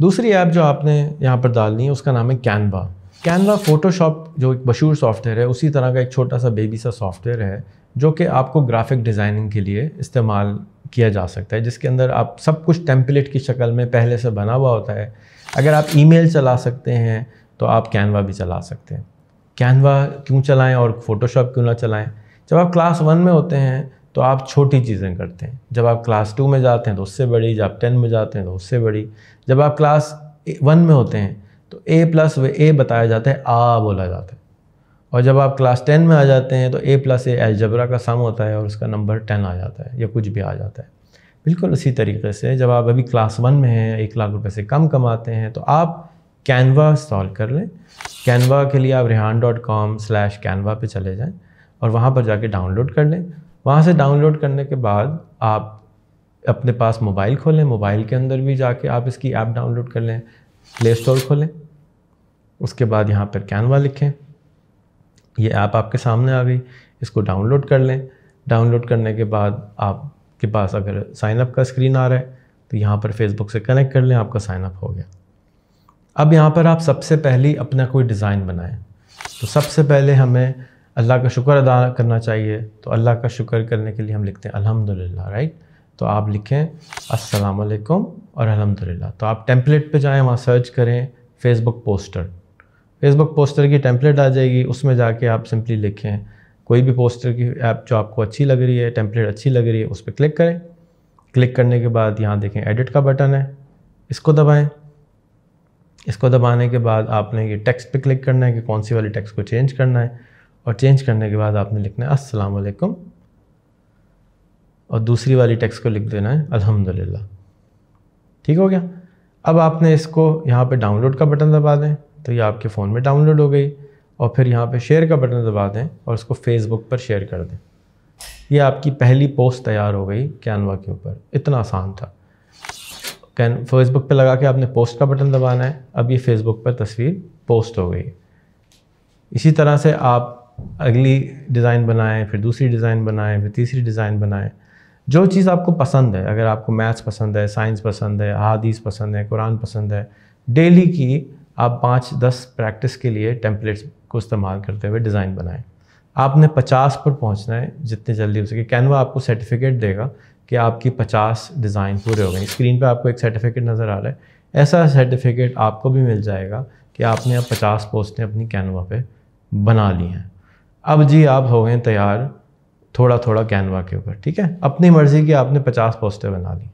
दूसरी ऐप जो आपने यहाँ पर डालनी है उसका नाम है कैनवा कैनवा फ़ोटोशॉप जो एक मशहूर सॉफ्टवेयर है उसी तरह का एक छोटा सा बेबी सा सॉफ्टवेयर है जो कि आपको ग्राफिक डिज़ाइनिंग के लिए इस्तेमाल किया जा सकता है जिसके अंदर आप सब कुछ टेम्पलेट की शक्ल में पहले से बना हुआ होता है अगर आप ईमेल चला सकते हैं तो आप कैनवा भी चला सकते हैं कैनवा क्यों चलाएं और फ़ोटोशॉप क्यों ना चलाएं जब आप क्लास वन में होते हैं तो आप छोटी चीज़ें करते हैं जब आप क्लास टू में जाते हैं तो उससे बड़ी जब आप टेन में जाते हैं तो उससे बड़ी जब आप क्लास वन में होते हैं तो ए प्लस वे ए बताया जाता है आ बोला जाता है और जब आप क्लास टेन में आ जाते हैं तो ए प्लस ए एलजबरा का सम होता है और उसका नंबर टेन आ जाता है या कुछ भी आ जाता है बिल्कुल उसी तरीके से जब आप अभी क्लास वन में हैं एक लाख रुपये से कम कमाते हैं तो आप कैनवा सॉल्व कर लें कैनवा के लिए आप Rehan dot com slash Canva पर चले जाएँ और वहाँ पर जाके डाउनलोड कर लें वहाँ से डाउनलोड करने के बाद आप अपने पास मोबाइल खोलें मोबाइल के अंदर भी जाके आप इसकी ऐप डाउनलोड कर लें प्ले स्टोर खोलें उसके बाद यहाँ पर कैनवा लिखें ये ऐप आपके सामने आ गई इसको डाउनलोड कर लें डाउनलोड करने के बाद आपके पास अगर साइनअप का स्क्रीन आ रहा है तो यहाँ पर फेसबुक से कनेक्ट कर लें आपका साइनअप हो गया अब यहाँ पर आप सबसे पहले अपना कोई डिज़ाइन बनाएं तो सबसे पहले हमें अल्लाह का शुक्र अदा करना चाहिए तो अल्लाह का शुक्र करने के लिए हम लिखते हैं अल्हम्दुलिल्लाह राइट तो आप लिखें अस्सलाम वालेकुम और अल्हम्दुलिल्लाह तो आप टेम्पलेट पे जाएं वहाँ सर्च करें फेसबुक पोस्टर फेसबुक पोस्टर की टेम्पलेट आ जाएगी उसमें जाके आप सिंपली लिखें कोई भी पोस्टर की ऐप जो आपको अच्छी लग रही है टेम्पलेट अच्छी लग रही है उस पर क्लिक करें क्लिक करने के बाद यहाँ देखें एडिट का बटन है इसको दबाएँ इसको दबाने के बाद आपने ये टेक्स्ट पे क्लिक करना है कि कौन सी वाली टेक्स्ट को चेंज करना है और चेंज करने के बाद आपने लिखना है अस्सलाम वालेकुम और दूसरी वाली टेक्स्ट को लिख देना है अल्हम्दुलिल्लाह ठीक हो गया अब आपने इसको यहाँ पे डाउनलोड का बटन दबा दें तो ये आपके फ़ोन में डाउनलोड हो गई और फिर यहाँ पे शेयर का बटन दबा दें और इसको फेसबुक पर शेयर कर दें ये आपकी पहली पोस्ट तैयार हो गई कैनवा के ऊपर इतना आसान था कैन फेसबुक पर लगा के आपने पोस्ट का बटन दबाना है अब ये फेसबुक पर तस्वीर पोस्ट हो गई इसी तरह से आप अगली डिज़ाइन बनाएं फिर दूसरी डिज़ाइन बनाएं फिर तीसरी डिज़ाइन बनाएं जो चीज़ आपको पसंद है अगर आपको मैथ्स पसंद है साइंस पसंद है हादीस पसंद है कुरान पसंद है डेली की आप पाँच दस प्रैक्टिस के लिए टेम्पलेट्स को इस्तेमाल करते हुए डिज़ाइन बनाएं आपने पचास पर पहुँचना है जितने जल्दी हो सके कैनवा आपको सर्टिफिकेट देगा कि आपकी पचास डिज़ाइन पूरे हो गए स्क्रीन पर आपको एक सर्टिफिकेट नज़र आ रहा है ऐसा सर्टिफिकेट आपको भी मिल जाएगा कि आपने अब पचास पोस्टें अपनी कैनवा पर बना ली हैं अब जी आप हो गए तैयार थोड़ा थोड़ा कैनवा के ऊपर ठीक है अपनी मर्जी की आपने पचास पोस्टें बना ली